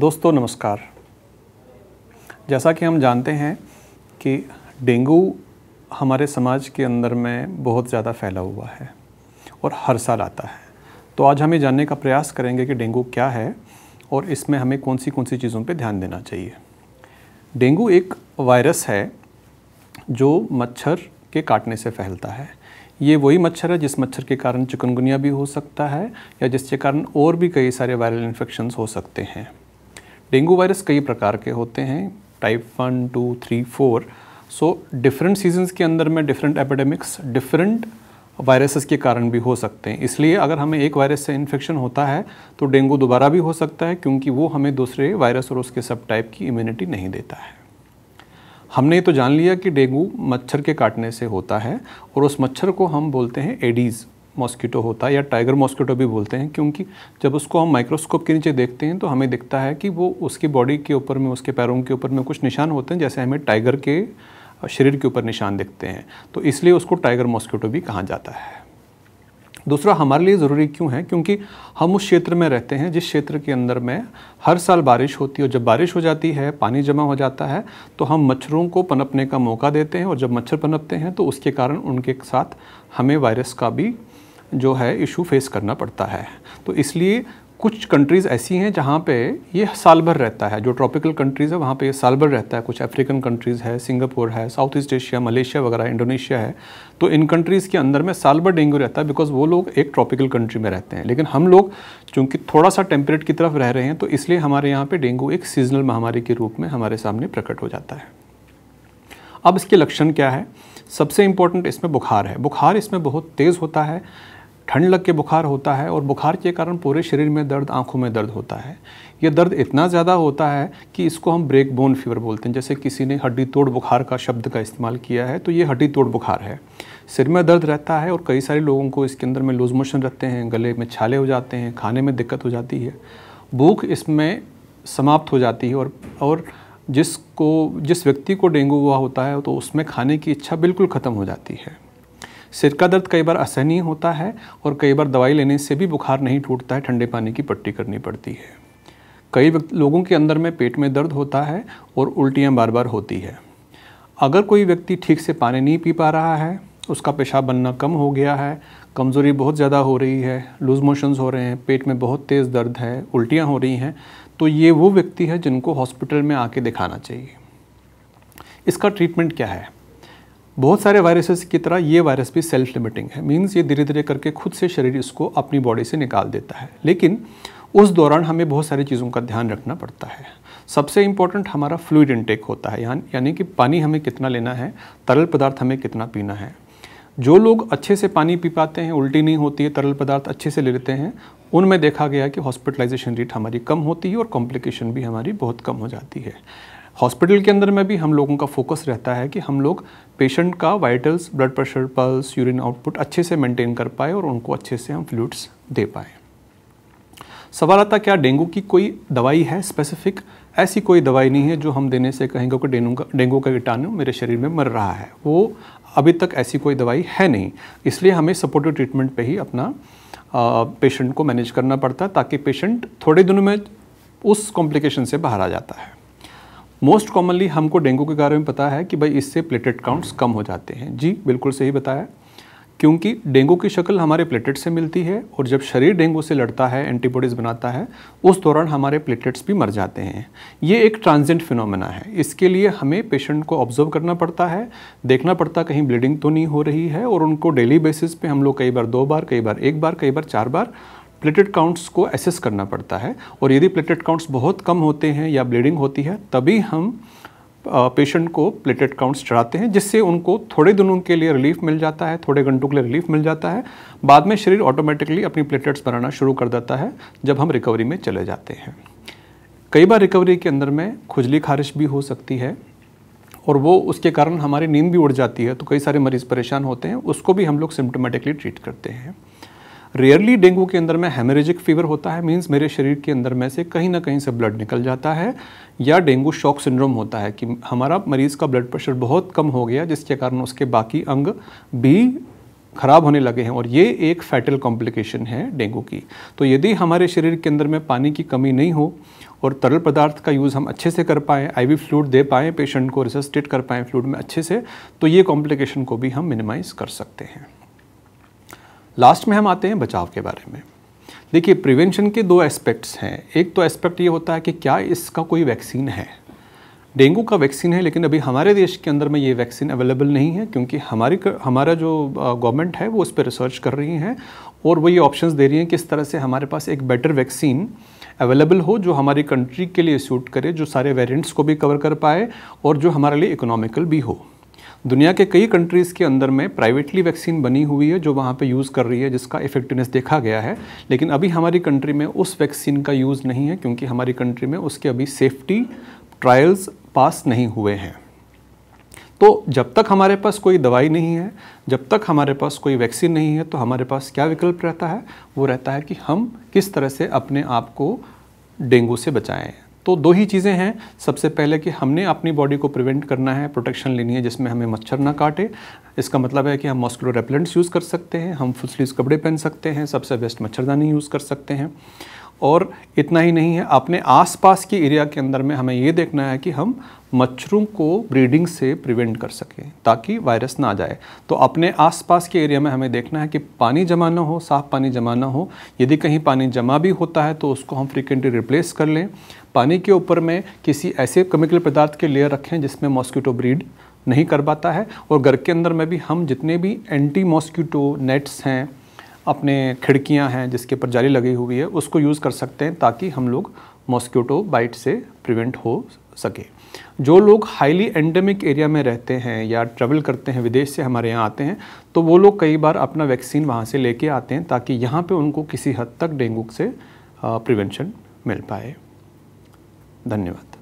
दोस्तों नमस्कार जैसा कि हम जानते हैं कि डेंगू हमारे समाज के अंदर में बहुत ज़्यादा फैला हुआ है और हर साल आता है तो आज हम ये जानने का प्रयास करेंगे कि डेंगू क्या है और इसमें हमें कौन सी कौन सी चीज़ों पे ध्यान देना चाहिए डेंगू एक वायरस है जो मच्छर के काटने से फैलता है ये वही मच्छर है जिस मच्छर के कारण चिकनगुनिया भी हो सकता है या जिसके कारण और भी कई सारे वायरल इन्फेक्शन हो सकते हैं डेंगू वायरस कई प्रकार के होते हैं type one two three four so different seasons के अंदर में डिफरेंट एपिडेमिक्स डिफरेंट वायरसेस के कारण भी हो सकते हैं इसलिए अगर हमें एक वायरस से इन्फेक्शन होता है तो डेंगू दोबारा भी हो सकता है क्योंकि वो हमें दूसरे वायरस और उसके सब टाइप की इम्यूनिटी नहीं देता है हमने ये तो जान लिया कि डेंगू मच्छर के काटने से होता है और उस मच्छर को हम बोलते हैं एडीज़ मॉस्किटो होता है या टाइगर मॉस्किटो भी बोलते हैं क्योंकि जब उसको हम माइक्रोस्कोप के नीचे देखते हैं तो हमें दिखता है कि वो उसकी बॉडी के ऊपर में उसके पैरों के ऊपर में कुछ निशान होते हैं जैसे हमें टाइगर के शरीर के ऊपर निशान दिखते हैं तो इसलिए उसको टाइगर मॉस्किटो भी कहा जाता है दूसरा हमारे लिए ज़रूरी क्यों है क्योंकि हम उस क्षेत्र में रहते हैं जिस क्षेत्र के अंदर में हर साल बारिश होती है और जब बारिश हो जाती है पानी जमा हो जाता है तो हम मच्छरों को पनपने का मौका देते हैं और जब मच्छर पनपते हैं तो उसके कारण उनके साथ हमें वायरस का भी जो है इशू फेस करना पड़ता है तो इसलिए कुछ कंट्रीज़ ऐसी हैं जहाँ पे ये साल भर रहता है जो ट्रॉपिकल कंट्रीज़ है वहाँ पे ये साल भर रहता है कुछ अफ्रीकन कंट्रीज़ है सिंगापुर है साउथ ईस्ट एशिया मलेशिया वगैरह इंडोनेशिया है तो इन कंट्रीज़ के अंदर में साल भर डेंगू रहता है बिकॉज वो लोग एक ट्रॉपिकल कंट्री में रहते हैं लेकिन हम लोग चूँकि थोड़ा सा टेम्परेट की तरफ रह रहे हैं तो इसलिए हमारे यहाँ पर डेंगू एक सीजनल महामारी के रूप में हमारे सामने प्रकट हो जाता है अब इसके लक्षण क्या है सबसे इम्पोर्टेंट इसमें बुखार है बुखार इसमें बहुत तेज़ होता है ठंड लग के बुखार होता है और बुखार के कारण पूरे शरीर में दर्द आंखों में दर्द होता है ये दर्द इतना ज़्यादा होता है कि इसको हम ब्रेक बोन फीवर बोलते हैं जैसे किसी ने हड्डी तोड़ बुखार का शब्द का इस्तेमाल किया है तो ये हड्डी तोड़ बुखार है सिर में दर्द रहता है और कई सारे लोगों को इसके अंदर में लूज मोशन रहते हैं गले में छाले हो जाते हैं खाने में दिक्कत हो जाती है भूख इसमें समाप्त हो जाती है और और जिसको जिस व्यक्ति को डेंगू हुआ होता है तो उसमें खाने की इच्छा बिल्कुल ख़त्म हो जाती है सिर का दर्द कई बार असहनीय होता है और कई बार दवाई लेने से भी बुखार नहीं टूटता है ठंडे पानी की पट्टी करनी पड़ती है कई लोगों के अंदर में पेट में दर्द होता है और उल्टियाँ बार बार होती है अगर कोई व्यक्ति ठीक से पानी नहीं पी पा रहा है उसका पेशाब बनना कम हो गया है कमज़ोरी बहुत ज़्यादा हो रही है लूज मोशंस हो रहे हैं पेट में बहुत तेज़ दर्द है उल्टियाँ हो रही हैं तो ये वो व्यक्ति है जिनको हॉस्पिटल में आके दिखाना चाहिए इसका ट्रीटमेंट क्या है बहुत सारे वायरसेस की तरह ये वायरस भी सेल्फ लिमिटिंग है मीन्स ये धीरे धीरे करके खुद से शरीर इसको अपनी बॉडी से निकाल देता है लेकिन उस दौरान हमें बहुत सारी चीज़ों का ध्यान रखना पड़ता है सबसे इम्पॉर्टेंट हमारा फ्लूड इनटेक होता है यानी कि पानी हमें कितना लेना है तरल पदार्थ हमें कितना पीना है जो लोग अच्छे से पानी पी पाते हैं उल्टी नहीं होती है तरल पदार्थ अच्छे से ले लेते हैं उनमें देखा गया कि हॉस्पिटलाइजेशन रेट हमारी कम होती है और कॉम्प्लिकेशन भी हमारी बहुत कम हो जाती है हॉस्पिटल के अंदर में भी हम लोगों का फोकस रहता है कि हम लोग पेशेंट का vitals blood pressure pulse urine output अच्छे से मेंटेन कर पाए और उनको अच्छे से हम फ्लूड्स दे पाएँ सवाल आता क्या डेंगू की कोई दवाई है स्पेसिफिक ऐसी कोई दवाई नहीं है जो हम देने से कहेंगे कि डेंगू का डेंगू का कीटाणु मेरे शरीर में मर रहा है वो अभी तक ऐसी कोई दवाई है नहीं इसलिए हमें सपोर्टिव ट्रीटमेंट पे ही अपना पेशेंट को मैनेज करना पड़ता है ताकि पेशेंट थोड़े दिनों में उस कॉम्प्लिकेशन से बाहर आ जाता है मोस्ट कॉमनली हमको डेंगू के बारे में पता है कि भाई इससे प्लेटेट काउंट्स कम हो जाते हैं जी बिल्कुल सही बताया क्योंकि डेंगू की शक्ल हमारे प्लेटेट से मिलती है और जब शरीर डेंगू से लड़ता है एंटीबॉडीज़ बनाता है उस दौरान हमारे प्लेटेट्स भी मर जाते हैं ये एक ट्रांजेंट फिनोमेना है इसके लिए हमें पेशेंट को ऑब्जर्व करना पड़ता है देखना पड़ता कहीं ब्लीडिंग तो नहीं हो रही है और उनको डेली बेसिस पे हम लोग कई बार दो बार कई बार एक बार कई बार चार बार प्लेटेड काउंट्स को एसेस करना पड़ता है और यदि प्लेटेड काउंट्स बहुत कम होते हैं या ब्लीडिंग होती है तभी हम पेशेंट को प्लेटेड काउंट्स चढ़ाते हैं जिससे उनको थोड़े दिनों के लिए रिलीफ मिल जाता है थोड़े घंटों के लिए रिलीफ मिल जाता है बाद में शरीर ऑटोमेटिकली अपनी प्लेटेट्स बनाना शुरू कर देता है जब हम रिकवरी में चले जाते हैं कई बार रिकवरी के अंदर में खुजली खारिश भी हो सकती है और वो उसके कारण हमारी नींद भी उड़ जाती है तो कई सारे मरीज़ परेशान होते हैं उसको भी हम लोग सिम्टोमेटिकली ट्रीट करते हैं रेयरली डेंगू के अंदर में हेमरेजिक फीवर होता है मीन्स मेरे शरीर के अंदर में से कहीं ना कहीं से ब्लड निकल जाता है या डेंगू शॉक सिंड्रोम होता है कि हमारा मरीज़ का ब्लड प्रेशर बहुत कम हो गया जिसके कारण उसके बाकी अंग भी खराब होने लगे हैं और ये एक फैटल कॉम्प्लिकेशन है डेंगू की तो यदि हमारे शरीर के अंदर में पानी की कमी नहीं हो और तरल पदार्थ का यूज़ हम अच्छे से कर पाएँ आई वी फ्लूड दे पाएँ पेशेंट को रिसस्टेट कर पाएँ फ्लूड में अच्छे से तो ये कॉम्प्लिकेशन को भी हम मिनिमाइज़ कर सकते हैं लास्ट में हम आते हैं बचाव के बारे में देखिए प्रिवेंशन के दो एस्पेक्ट्स हैं एक तो एस्पेक्ट ये होता है कि क्या इसका कोई वैक्सीन है डेंगू का वैक्सीन है लेकिन अभी हमारे देश के अंदर में ये वैक्सीन अवेलेबल नहीं है क्योंकि हमारी हमारा जो गवर्नमेंट है वो उस पर रिसर्च कर रही हैं और वो ये ऑप्शंस दे रही हैं कि इस तरह से हमारे पास एक बेटर वैक्सीन अवेलेबल हो जो हमारी कंट्री के लिए सूट करे जो सारे वेरियंट्स को भी कवर कर पाए और जो हमारे लिए इकोनॉमिकल भी हो दुनिया के कई कंट्रीज़ के अंदर में प्राइवेटली वैक्सीन बनी हुई है जो वहाँ पे यूज़ कर रही है जिसका इफेक्टिवनेस देखा गया है लेकिन अभी हमारी कंट्री में उस वैक्सीन का यूज़ नहीं है क्योंकि हमारी कंट्री में उसके अभी सेफ्टी ट्रायल्स पास नहीं हुए हैं तो जब तक हमारे पास कोई दवाई नहीं है जब तक हमारे पास कोई वैक्सीन नहीं है तो हमारे पास क्या विकल्प रहता है वो रहता है कि हम किस तरह से अपने आप को डेंगू से बचाएँ तो दो ही चीज़ें हैं सबसे पहले कि हमने अपनी बॉडी को प्रिवेंट करना है प्रोटेक्शन लेनी है जिसमें हमें मच्छर ना काटे इसका मतलब है कि हम मॉस्कुलर रेपलेंट्स यूज़ कर सकते हैं हम फुल स्लीव कपड़े पहन सकते हैं सबसे बेस्ट मच्छरदानी यूज़ कर सकते हैं और इतना ही नहीं है अपने आसपास के एरिया के अंदर में हमें ये देखना है कि हम मच्छरों को ब्रीडिंग से प्रिवेंट कर सकें ताकि वायरस ना जाए तो अपने आसपास के एरिया में हमें देखना है कि पानी जमा ना हो साफ पानी जमा ना हो यदि कहीं पानी जमा भी होता है तो उसको हम फ्रिक्वेंटली रिप्लेस कर लें पानी के ऊपर में किसी ऐसे केमिकल पदार्थ के लेयर रखें जिसमें मॉस्किटो ब्रीड नहीं कर पाता है और घर के अंदर में भी हम जितने भी एंटी मॉस्किटो नेट्स हैं अपने खिड़कियां हैं जिसके ऊपर जाली लगी हुई है उसको यूज़ कर सकते हैं ताकि हम लोग मॉस्क्यूटो बाइट से प्रिवेंट हो सके जो लोग हाईली एंडेमिक एरिया में रहते हैं या ट्रेवल करते हैं विदेश से हमारे यहाँ आते हैं तो वो लोग कई बार अपना वैक्सीन वहाँ से लेके आते हैं ताकि यहाँ पे उनको किसी हद तक डेंगू से प्रिवेंशन मिल पाए धन्यवाद